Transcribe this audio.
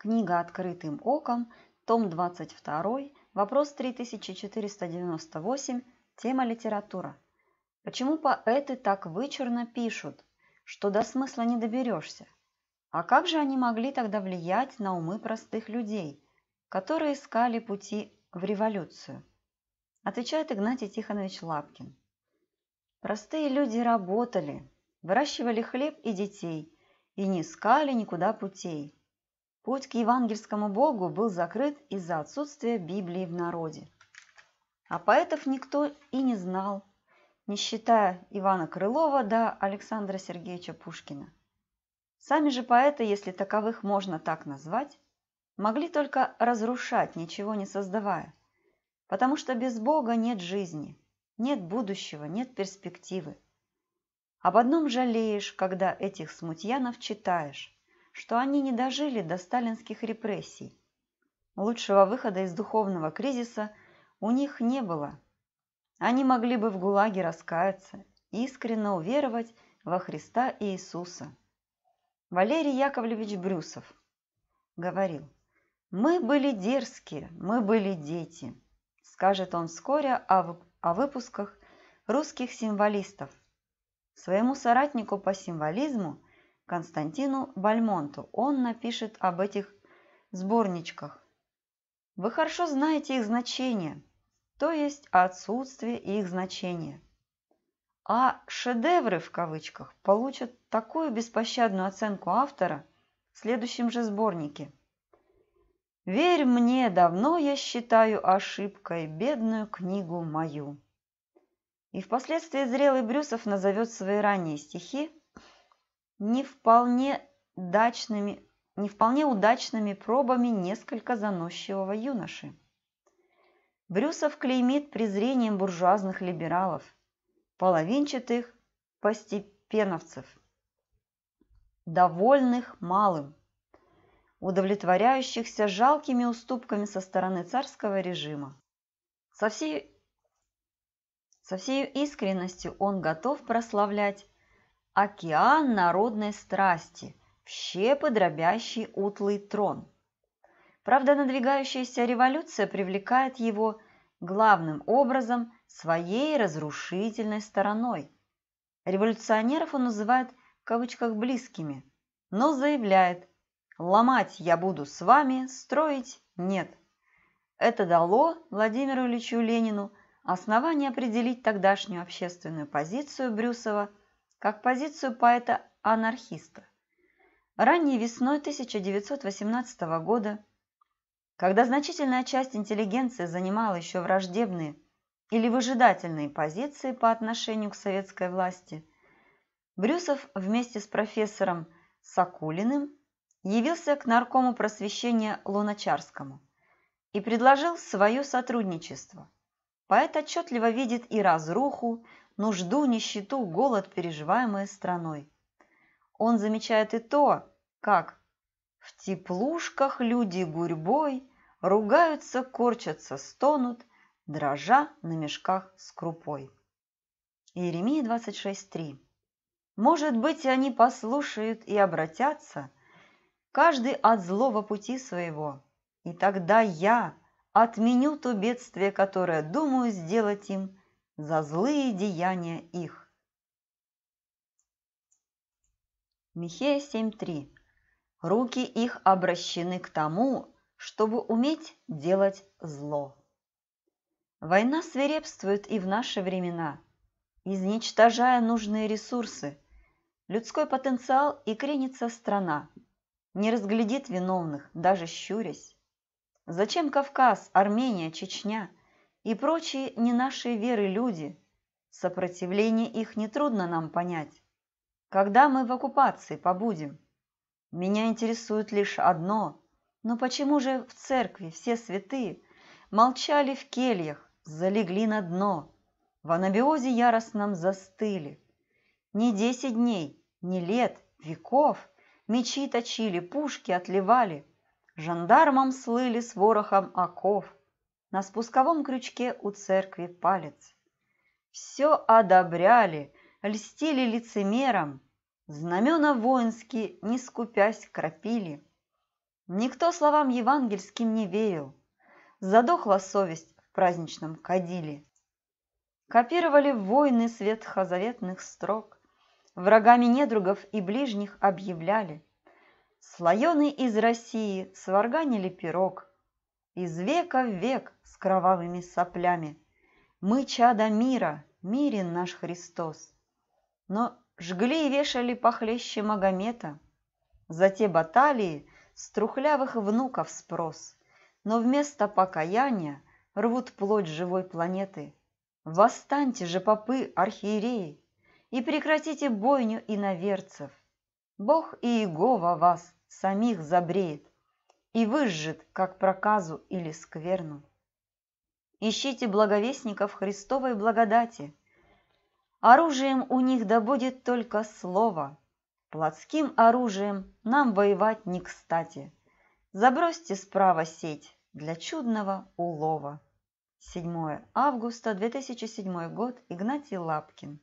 Книга «Открытым оком», том 22, вопрос 3498, тема «Литература». Почему поэты так вычурно пишут, что до смысла не доберешься? А как же они могли тогда влиять на умы простых людей, которые искали пути в революцию? Отвечает Игнатий Тихонович Лапкин. Простые люди работали, выращивали хлеб и детей и не искали никуда путей. Путь к евангельскому Богу был закрыт из-за отсутствия Библии в народе. А поэтов никто и не знал, не считая Ивана Крылова до Александра Сергеевича Пушкина. Сами же поэты, если таковых можно так назвать, могли только разрушать, ничего не создавая, потому что без Бога нет жизни, нет будущего, нет перспективы. Об одном жалеешь, когда этих смутьянов читаешь, что они не дожили до сталинских репрессий. Лучшего выхода из духовного кризиса у них не было. Они могли бы в ГУЛАГе раскаяться искренне уверовать во Христа и Иисуса. Валерий Яковлевич Брюсов говорил, «Мы были дерзкие, мы были дети», скажет он вскоре о, о выпусках русских символистов. Своему соратнику по символизму – Константину Бальмонту. Он напишет об этих сборничках. Вы хорошо знаете их значение, то есть отсутствие их значения. А «шедевры» в кавычках получат такую беспощадную оценку автора в следующем же сборнике. «Верь мне, давно я считаю ошибкой бедную книгу мою». И впоследствии зрелый Брюсов назовет свои ранние стихи – не вполне дачными, не вполне удачными пробами несколько заносчивого юноши. Брюсов клеймит презрением буржуазных либералов, половинчатых постепеновцев, довольных малым, удовлетворяющихся жалкими уступками со стороны царского режима. Со всей, со всей искренностью он готов прославлять океан народной страсти, в щепы дробящий утлый трон. Правда, надвигающаяся революция привлекает его главным образом своей разрушительной стороной. Революционеров он называет в кавычках «близкими», но заявляет «ломать я буду с вами, строить нет». Это дало Владимиру Ильичу Ленину основание определить тогдашнюю общественную позицию Брюсова – как позицию поэта-анархиста. Ранней весной 1918 года, когда значительная часть интеллигенции занимала еще враждебные или выжидательные позиции по отношению к советской власти, Брюсов вместе с профессором Сакулиным явился к наркому просвещения Луначарскому и предложил свое сотрудничество. Поэт отчетливо видит и разруху, нужду, нищету, голод, переживаемые страной. Он замечает и то, как в теплушках люди гурьбой ругаются, корчатся, стонут, дрожа на мешках с крупой. Иеремия 26.3 Может быть, они послушают и обратятся, каждый от злого пути своего, и тогда я отменю то бедствие, которое думаю сделать им – за злые деяния их. Михея 7.3. Руки их обращены к тому, чтобы уметь делать зло. Война свирепствует и в наши времена, изничтожая нужные ресурсы, людской потенциал и кренится страна, не разглядит виновных, даже щурясь. Зачем Кавказ, Армения, Чечня – и прочие не нашей веры люди. Сопротивление их нетрудно нам понять. Когда мы в оккупации побудем? Меня интересует лишь одно. Но почему же в церкви все святые молчали в кельях, залегли на дно, в анабиозе яростном застыли? Не десять дней, не лет, веков мечи точили, пушки отливали, жандармам слыли с ворохом оков – на спусковом крючке у церкви палец. Все одобряли, льстили лицемером, знамена воинские, не скупясь, крапили. Никто словам евангельским не верил, задохла совесть в праздничном кадиле. Копировали войны светхозаветных строк, врагами недругов и ближних объявляли. Слоены из России сварганили пирог, из века в век – кровавыми соплями. Мы чада мира, мирен наш Христос. Но жгли и вешали похлеще Магомета. За те баталии с трухлявых внуков спрос. Но вместо покаяния рвут плоть живой планеты. Восстаньте же, попы, архиереи, и прекратите бойню иноверцев. Бог и Иегова вас самих забреет и выжжет, как проказу или скверну. Ищите благовестников Христовой благодати. Оружием у них да будет только слово. Плотским оружием нам воевать не кстати. Забросьте справа сеть для чудного улова. 7 августа 2007 год. Игнатий Лапкин.